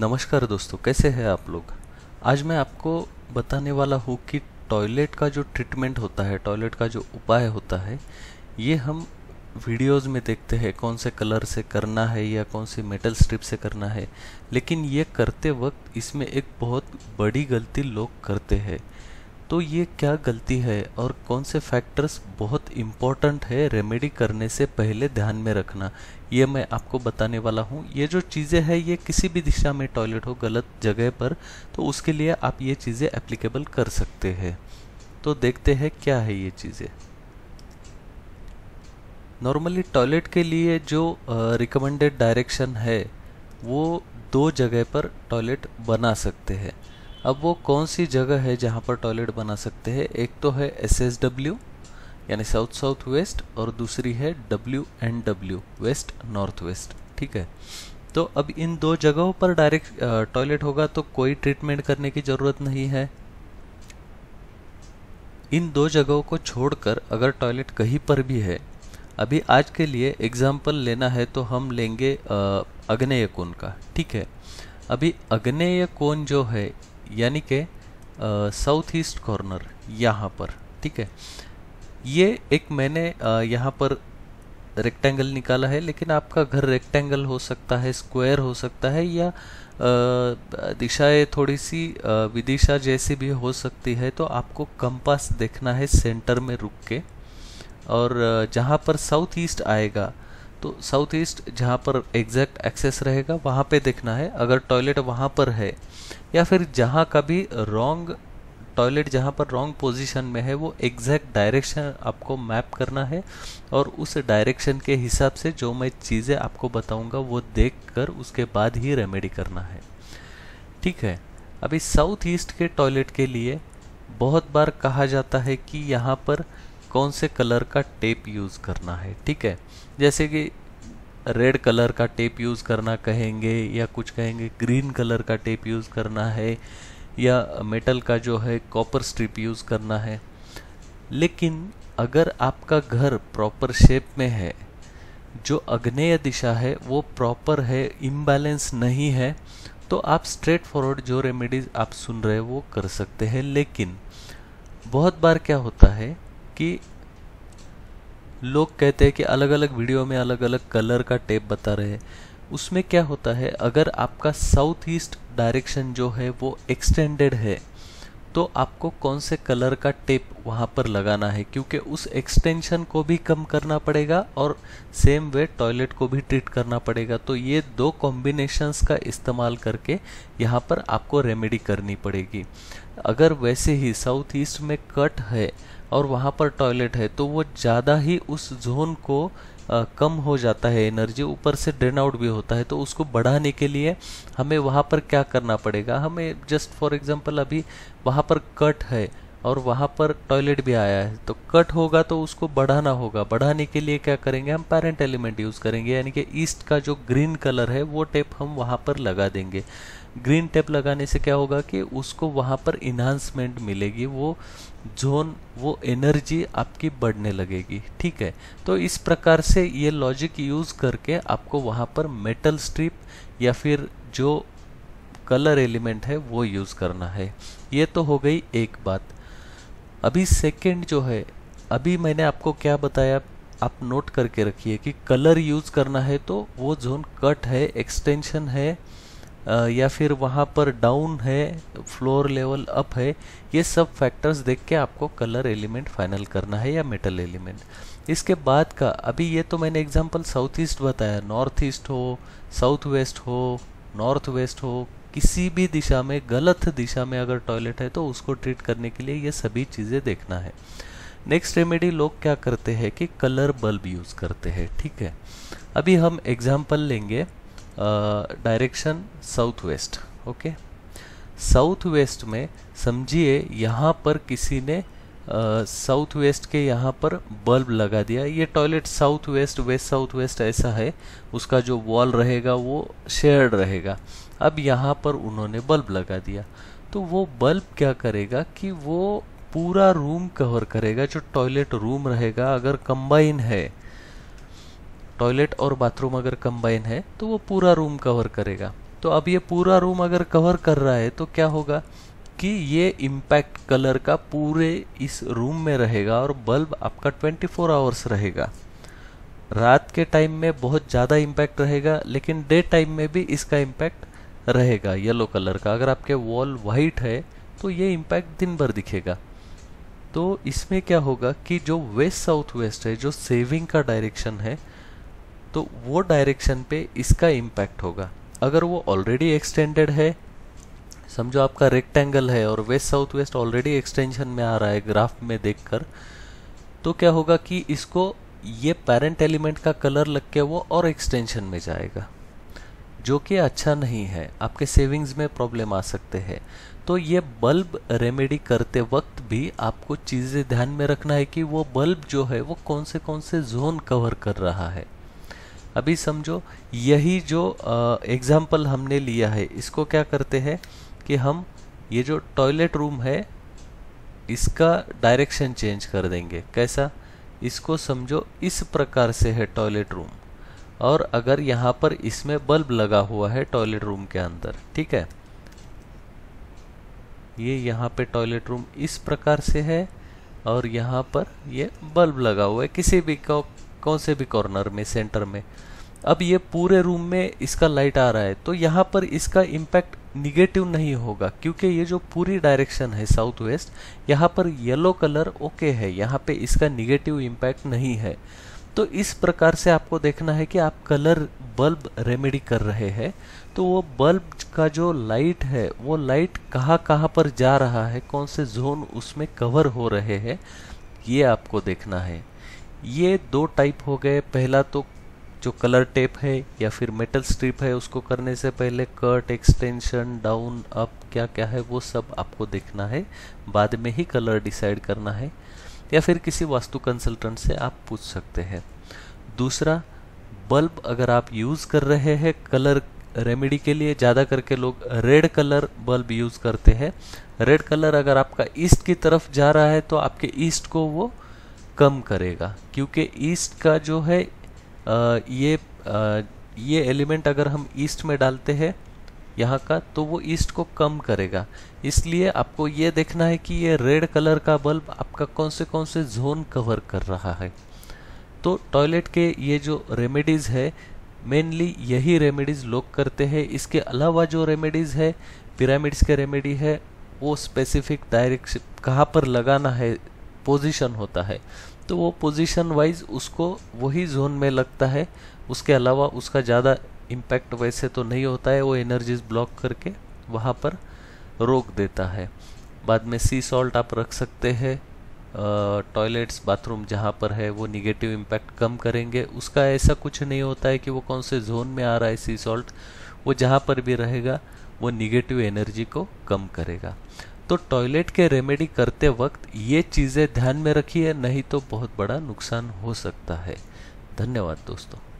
नमस्कार दोस्तों कैसे हैं आप लोग आज मैं आपको बताने वाला हूँ कि टॉयलेट का जो ट्रीटमेंट होता है टॉयलेट का जो उपाय होता है ये हम वीडियोस में देखते हैं कौन से कलर से करना है या कौन से मेटल स्ट्रिप से करना है लेकिन ये करते वक्त इसमें एक बहुत बड़ी गलती लोग करते हैं तो ये क्या गलती है और कौन से फैक्टर्स बहुत इम्पॉर्टेंट है रेमेडी करने से पहले ध्यान में रखना ये मैं आपको बताने वाला हूँ ये जो चीज़ें हैं ये किसी भी दिशा में टॉयलेट हो गलत जगह पर तो उसके लिए आप ये चीज़ें एप्लीकेबल कर सकते हैं तो देखते हैं क्या है ये चीज़ें नॉर्मली टॉयलेट के लिए जो रिकमेंडेड uh, डायरेक्शन है वो दो जगह पर टॉयलेट बना सकते हैं अब वो कौन सी जगह है जहाँ पर टॉयलेट बना सकते हैं एक तो है एस एस डब्ल्यू यानी साउथ साउथ वेस्ट और दूसरी है W and W west north west ठीक है तो अब इन दो जगहों पर डायरेक्ट टॉयलेट होगा तो कोई ट्रीटमेंट करने की ज़रूरत नहीं है इन दो जगहों को छोड़कर अगर टॉयलेट कहीं पर भी है अभी आज के लिए एग्जाम्पल लेना है तो हम लेंगे अग्नेय कोण का ठीक है अभी अग्नेय कोण जो है यानी कि साउथ ईस्ट कॉर्नर यहाँ पर ठीक है ये एक मैंने यहाँ पर रेक्टेंगल निकाला है लेकिन आपका घर रेक्टेंगल हो सकता है स्क्वायर हो सकता है या दिशाएं थोड़ी सी विदिशा जैसी भी हो सकती है तो आपको कंपास देखना है सेंटर में रुक के और जहाँ पर साउथ ईस्ट आएगा तो साउथ ईस्ट जहाँ पर एग्जैक्ट एक्सेस रहेगा वहाँ पे देखना है अगर टॉयलेट वहाँ पर है या फिर जहाँ का भी रॉन्ग टॉयलेट जहाँ पर रॉन्ग पोजीशन में है वो एग्जैक्ट डायरेक्शन आपको मैप करना है और उस डायरेक्शन के हिसाब से जो मैं चीज़ें आपको बताऊंगा वो देख कर उसके बाद ही रेमेडी करना है ठीक है अभी साउथ ईस्ट के टॉयलेट के लिए बहुत बार कहा जाता है कि यहाँ पर कौन से कलर का टेप यूज़ करना है ठीक है जैसे कि रेड कलर का टेप यूज़ करना कहेंगे या कुछ कहेंगे ग्रीन कलर का टेप यूज़ करना है या मेटल का जो है कॉपर स्ट्रिप यूज़ करना है लेकिन अगर आपका घर प्रॉपर शेप में है जो अग्नेय दिशा है वो प्रॉपर है इम्बैलेंस नहीं है तो आप स्ट्रेट फॉरवर्ड जो रेमेडीज आप सुन रहे हैं वो कर सकते हैं लेकिन बहुत बार क्या होता है कि लोग कहते हैं कि अलग अलग वीडियो में अलग अलग कलर का टेप बता रहे हैं उसमें क्या होता है अगर आपका साउथ ईस्ट डायरेक्शन जो है वो एक्सटेंडेड है तो आपको कौन से कलर का टेप वहाँ पर लगाना है क्योंकि उस एक्सटेंशन को भी कम करना पड़ेगा और सेम वे टॉयलेट को भी ट्रीट करना पड़ेगा तो ये दो कॉम्बिनेशंस का इस्तेमाल करके यहाँ पर आपको रेमेडी करनी पड़ेगी अगर वैसे ही साउथ ईस्ट में कट है और वहाँ पर टॉयलेट है तो वो ज़्यादा ही उस जोन को आ, कम हो जाता है एनर्जी ऊपर से ड्रेन आउट भी होता है तो उसको बढ़ाने के लिए हमें वहाँ पर क्या करना पड़ेगा हमें जस्ट फॉर एग्जांपल अभी वहाँ पर कट है और वहाँ पर टॉयलेट भी आया है तो कट होगा तो उसको बढ़ाना होगा बढ़ाने के लिए क्या करेंगे हम पैरेंट एलिमेंट यूज़ करेंगे यानी कि ईस्ट का जो ग्रीन कलर है वो टेप हम वहाँ पर लगा देंगे ग्रीन टैप लगाने से क्या होगा कि उसको वहाँ पर इन्हांसमेंट मिलेगी वो जोन वो एनर्जी आपकी बढ़ने लगेगी ठीक है तो इस प्रकार से ये लॉजिक यूज़ करके आपको वहाँ पर मेटल स्ट्रिप या फिर जो कलर एलिमेंट है वो यूज़ करना है ये तो हो गई एक बात अभी सेकेंड जो है अभी मैंने आपको क्या बताया आप नोट करके रखिए कि कलर यूज़ करना है तो वो जोन कट है एक्सटेंशन है या फिर वहाँ पर डाउन है फ्लोर लेवल अप है ये सब फैक्टर्स देख के आपको कलर एलिमेंट फाइनल करना है या मेटल एलिमेंट इसके बाद का अभी ये तो मैंने एग्जांपल साउथ ईस्ट बताया नॉर्थ ईस्ट हो साउथ वेस्ट हो नॉर्थ वेस्ट हो किसी भी दिशा में गलत दिशा में अगर टॉयलेट है तो उसको ट्रीट करने के लिए ये सभी चीज़ें देखना है नेक्स्ट रेमेडी लोग क्या करते हैं कि कलर बल्ब यूज़ करते हैं ठीक है अभी हम एग्जाम्पल लेंगे direction south west okay south west में समझिए यहाँ पर किसी ने साउथ वेस्ट के यहाँ पर बल्ब लगा दिया ये toilet south west west south west ऐसा है उसका जो वॉल रहेगा वो शेयर्ड रहेगा अब यहाँ पर उन्होंने बल्ब लगा दिया तो वो बल्ब क्या करेगा कि वो पूरा रूम कवर करेगा जो टॉयलेट रूम रहेगा अगर कंबाइन है टॉयलेट और बाथरूम अगर कंबाइन है तो वो पूरा रूम कवर करेगा तो अब ये पूरा रूम अगर कवर कर रहा है तो क्या होगा कि ये इम्पैक्ट कलर का पूरे इस रूम में रहेगा और बल्ब आपका 24 आवर्स रहेगा रात के टाइम में बहुत ज़्यादा इम्पैक्ट रहेगा लेकिन डे टाइम में भी इसका इम्पैक्ट रहेगा येलो कलर का अगर आपके वॉल वाइट है तो ये इम्पैक्ट दिन भर दिखेगा तो इसमें क्या होगा कि जो वेस्ट साउथ वेस्ट है जो सेविंग का डायरेक्शन है तो वो डायरेक्शन पे इसका इम्पैक्ट होगा अगर वो ऑलरेडी एक्सटेंडेड है समझो आपका रेक्टेंगल है और west south west already extension में आ रहा है ग्राफ में देखकर तो क्या होगा कि इसको ये पेरेंट एलिमेंट का कलर लग के वो और एक्सटेंशन में जाएगा जो कि अच्छा नहीं है आपके सेविंग्स में प्रॉब्लम आ सकते हैं तो ये बल्ब रेमेडी करते वक्त भी आपको चीज़ें ध्यान में रखना है कि वो बल्ब जो है वो कौन से कौन से जोन कवर कर रहा है अभी समझो यही जो एग्ज़ाम्पल हमने लिया है इसको क्या करते हैं कि हम ये जो टॉयलेट रूम है इसका डायरेक्शन चेंज कर देंगे कैसा इसको समझो इस प्रकार से है टॉयलेट रूम और अगर यहाँ पर इसमें बल्ब लगा हुआ है टॉयलेट रूम के अंदर ठीक है ये यहाँ पे टॉयलेट रूम इस प्रकार से है और यहाँ पर ये बल्ब लगा हुआ है किसी भी कौन से भी कॉर्नर में सेंटर में अब ये पूरे रूम में इसका लाइट आ रहा है तो यहाँ पर इसका इम्पैक्ट निगेटिव नहीं होगा क्योंकि ये जो पूरी डायरेक्शन है साउथ वेस्ट यहाँ पर येलो कलर ओके है यहाँ पे इसका निगेटिव इम्पैक्ट नहीं है तो इस प्रकार से आपको देखना है कि आप कलर बल्ब रेमेडी कर रहे हैं तो वो बल्ब का जो लाइट है वो लाइट कहाँ कहाँ पर जा रहा है कौन से जोन उसमें कवर हो रहे हैं ये आपको देखना है ये दो टाइप हो गए पहला तो जो कलर टेप है या फिर मेटल स्ट्रिप है उसको करने से पहले कट एक्सटेंशन डाउन अप क्या क्या है वो सब आपको देखना है बाद में ही कलर डिसाइड करना है या फिर किसी वास्तु कंसल्टेंट से आप पूछ सकते हैं दूसरा बल्ब अगर आप यूज़ कर रहे हैं कलर रेमेडी के लिए ज़्यादा करके लोग रेड कलर बल्ब यूज़ करते हैं रेड कलर अगर आपका ईस्ट की तरफ जा रहा है तो आपके ईस्ट को वो कम करेगा क्योंकि ईस्ट का जो है आ, ये आ, ये एलिमेंट अगर हम ईस्ट में डालते हैं यहाँ का तो वो ईस्ट को कम करेगा इसलिए आपको ये देखना है कि ये रेड कलर का बल्ब आपका कौन से कौन से जोन कवर कर रहा है तो टॉयलेट के ये जो रेमेडीज़ है मेनली यही रेमेडीज़ लोग करते हैं इसके अलावा जो रेमेडीज़ है पिरामिड्स के रेमेडी है वो स्पेसिफिक डायरेक्शन कहाँ पर लगाना है पोजीशन होता है तो वो पोजीशन वाइज उसको वही जोन में लगता है उसके अलावा उसका ज़्यादा इम्पैक्ट वैसे तो नहीं होता है वो एनर्जीज ब्लॉक करके वहाँ पर रोक देता है बाद में सी सॉल्ट आप रख सकते हैं टॉयलेट्स बाथरूम जहाँ पर है वो निगेटिव इम्पैक्ट कम करेंगे उसका ऐसा कुछ नहीं होता है कि वो कौन से जोन में आ रहा है सी सॉल्ट वो जहाँ पर भी रहेगा वो निगेटिव एनर्जी को कम करेगा तो टॉयलेट के रेमेडी करते वक्त ये चीज़ें ध्यान में रखिए नहीं तो बहुत बड़ा नुकसान हो सकता है धन्यवाद दोस्तों